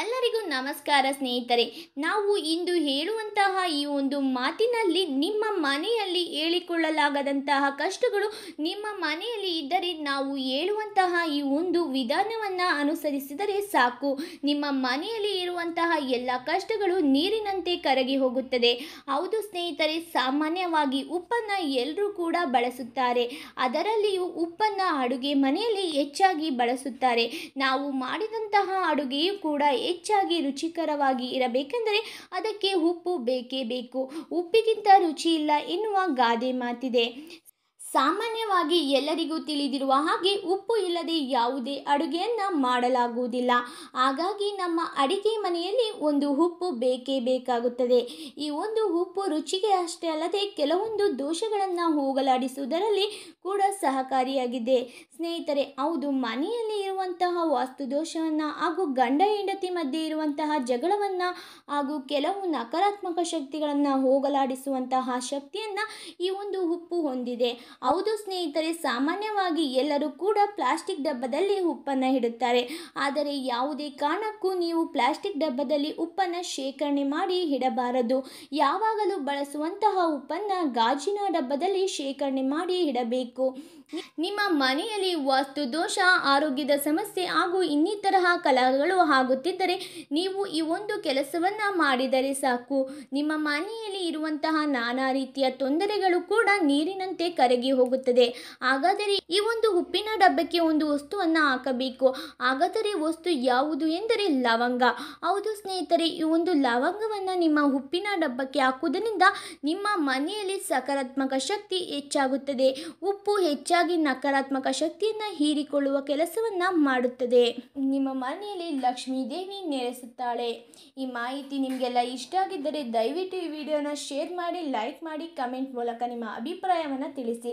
ಎಲ್ಲರಿಗೂ ನಮಸ್ಕಾರ ಸ್ನೇಹಿತರೆ ನಾವು ಇಂದು ಹೇಳುವಂತಹ ಈ ಒಂದು ಮಾತಿನಲ್ಲಿ ನಿಮ್ಮ ಮನೆಯಲ್ಲಿ ಹೇಳಿಕೊಳ್ಳಲಾಗದಂತಹ ಕಷ್ಟಗಳು ನಿಮ್ಮ ಮನೆಯಲ್ಲಿ ಇದ್ದರೆ ನಾವು ಹೇಳುವಂತಹ ಈ ಒಂದು ವಿಧಾನವನ್ನು ಅನುಸರಿಸಿದರೆ ಸಾಕು ನಿಮ್ಮ ಮನೆಯಲ್ಲಿ ಇರುವಂತಹ ಎಲ್ಲ ಕಷ್ಟಗಳು ನೀರಿನಂತೆ ಕರಗಿ ಹೋಗುತ್ತದೆ ಹೌದು ಸ್ನೇಹಿತರೆ ಸಾಮಾನ್ಯವಾಗಿ ಉಪ್ಪನ್ನು ಎಲ್ಲರೂ ಕೂಡ ಬಳಸುತ್ತಾರೆ ಅದರಲ್ಲಿಯೂ ಉಪ್ಪನ್ನು ಅಡುಗೆ ಮನೆಯಲ್ಲಿ ಹೆಚ್ಚಾಗಿ ಬಳಸುತ್ತಾರೆ ನಾವು ಮಾಡಿದಂತಹ ಅಡುಗೆಯೂ ಕೂಡ ಹೆಚ್ಚಾಗಿ ರುಚಿಕರವಾಗಿ ಇರಬೇಕೆಂದರೆ ಅದಕ್ಕೆ ಉಪ್ಪು ಬೇಕೇ ಬೇಕು ಉಪ್ಪಿಗಿಂತ ರುಚಿ ಇಲ್ಲ ಎನ್ನುವ ಗಾದೆ ಮಾತಿದೆ ಸಾಮಾನ್ಯವಾಗಿ ಎಲ್ಲರಿಗೂ ತಿಳಿದಿರುವ ಹಾಗೆ ಉಪ್ಪು ಇಲ್ಲದೆ ಯಾವುದೇ ಅಡುಗೆಯನ್ನು ಮಾಡಲಾಗುವುದಿಲ್ಲ ಹಾಗಾಗಿ ನಮ್ಮ ಅಡಿಗೆ ಮನೆಯಲ್ಲಿ ಒಂದು ಉಪ್ಪು ಬೇಕೇ ಬೇಕಾಗುತ್ತದೆ ಈ ಒಂದು ಉಪ್ಪು ರುಚಿಗೆ ಅಷ್ಟೇ ಅಲ್ಲದೆ ಕೆಲವೊಂದು ದೋಷಗಳನ್ನು ಹೋಗಲಾಡಿಸುವುದರಲ್ಲಿ ಕೂಡ ಸಹಕಾರಿಯಾಗಿದೆ ಸ್ನೇಹಿತರೆ ಹೌದು ಮನೆಯಲ್ಲಿ ಇರುವಂತಹ ವಾಸ್ತು ದೋಷವನ್ನು ಹಾಗೂ ಗಂಡ ಹೆಂಡತಿ ಮಧ್ಯೆ ಇರುವಂತಹ ಜಗಳವನ್ನು ಹಾಗೂ ಕೆಲವು ನಕಾರಾತ್ಮಕ ಶಕ್ತಿಗಳನ್ನು ಹೋಗಲಾಡಿಸುವಂತಹ ಶಕ್ತಿಯನ್ನು ಈ ಒಂದು ಉಪ್ಪು ಹೊಂದಿದೆ ಹೌದು ಸ್ನೇಹಿತರೆ ಸಾಮಾನ್ಯವಾಗಿ ಎಲ್ಲರೂ ಕೂಡ ಪ್ಲಾಸ್ಟಿಕ್ ಡಬ್ಬದಲ್ಲಿ ಉಪ್ಪನ್ನು ಇಡುತ್ತಾರೆ ಆದರೆ ಯಾವುದೇ ಕಾರಣಕ್ಕೂ ನೀವು ಪ್ಲಾಸ್ಟಿಕ್ ಡಬ್ಬದಲ್ಲಿ ಉಪ್ಪನ್ನು ಶೇಖರಣೆ ಮಾಡಿ ಇಡಬಾರದು ಯಾವಾಗಲೂ ಬಳಸುವಂತಹ ಉಪ್ಪನ್ನು ಗಾಜಿನ ಡಬ್ಬದಲ್ಲಿ ಶೇಖರಣೆ ಮಾಡಿ ಇಡಬೇಕು ನಿಮ್ಮ ಮನೆಯಲ್ಲಿ ವಾಸ್ತು ದೋಷ ಆರೋಗ್ಯದ ಸಮಸ್ಯೆ ಹಾಗೂ ಇನ್ನಿತರಹ ಕಲಹಗಳು ಆಗುತ್ತಿದ್ದರೆ ನೀವು ಈ ಒಂದು ಕೆಲಸವನ್ನು ಮಾಡಿದರೆ ಸಾಕು ನಿಮ್ಮ ಮನೆಯಲ್ಲಿ ಇರುವಂತಹ ನಾನಾ ರೀತಿಯ ತೊಂದರೆಗಳು ಕೂಡ ನೀರಿನಂತೆ ಕರಗಿ ಕರಗಿ ಹೋಗುತ್ತದೆ ಹಾಗಾದರೆ ಈ ಒಂದು ಉಪ್ಪಿನ ಡಬ್ಬಕ್ಕೆ ಒಂದು ವಸ್ತುವನ್ನು ಹಾಕಬೇಕು ಹಾಗಾದರೆ ವಸ್ತು ಯಾವುದು ಎಂದರೆ ಲವಂಗ ಹೌದು ಸ್ನೇಹಿತರೆ ಈ ಒಂದು ಲವಂಗವನ್ನು ನಿಮ್ಮ ಉಪ್ಪಿನ ಡಬ್ಬಕ್ಕೆ ಹಾಕುವುದರಿಂದ ನಿಮ್ಮ ಮನೆಯಲ್ಲಿ ಸಕಾರಾತ್ಮಕ ಶಕ್ತಿ ಹೆಚ್ಚಾಗುತ್ತದೆ ಉಪ್ಪು ಹೆಚ್ಚಾಗಿ ನಕಾರಾತ್ಮಕ ಶಕ್ತಿಯನ್ನು ಹೀರಿಕೊಳ್ಳುವ ಕೆಲಸವನ್ನು ಮಾಡುತ್ತದೆ ನಿಮ್ಮ ಮನೆಯಲ್ಲಿ ಲಕ್ಷ್ಮೀ ದೇವಿ ನೆಲೆಸುತ್ತಾಳೆ ಈ ಮಾಹಿತಿ ನಿಮಗೆಲ್ಲ ಇಷ್ಟ ಆಗಿದ್ದರೆ ದಯವಿಟ್ಟು ಈ ವಿಡಿಯೋನ ಶೇರ್ ಮಾಡಿ ಲೈಕ್ ಮಾಡಿ ಕಮೆಂಟ್ ಮೂಲಕ ನಿಮ್ಮ ಅಭಿಪ್ರಾಯವನ್ನು ತಿಳಿಸಿ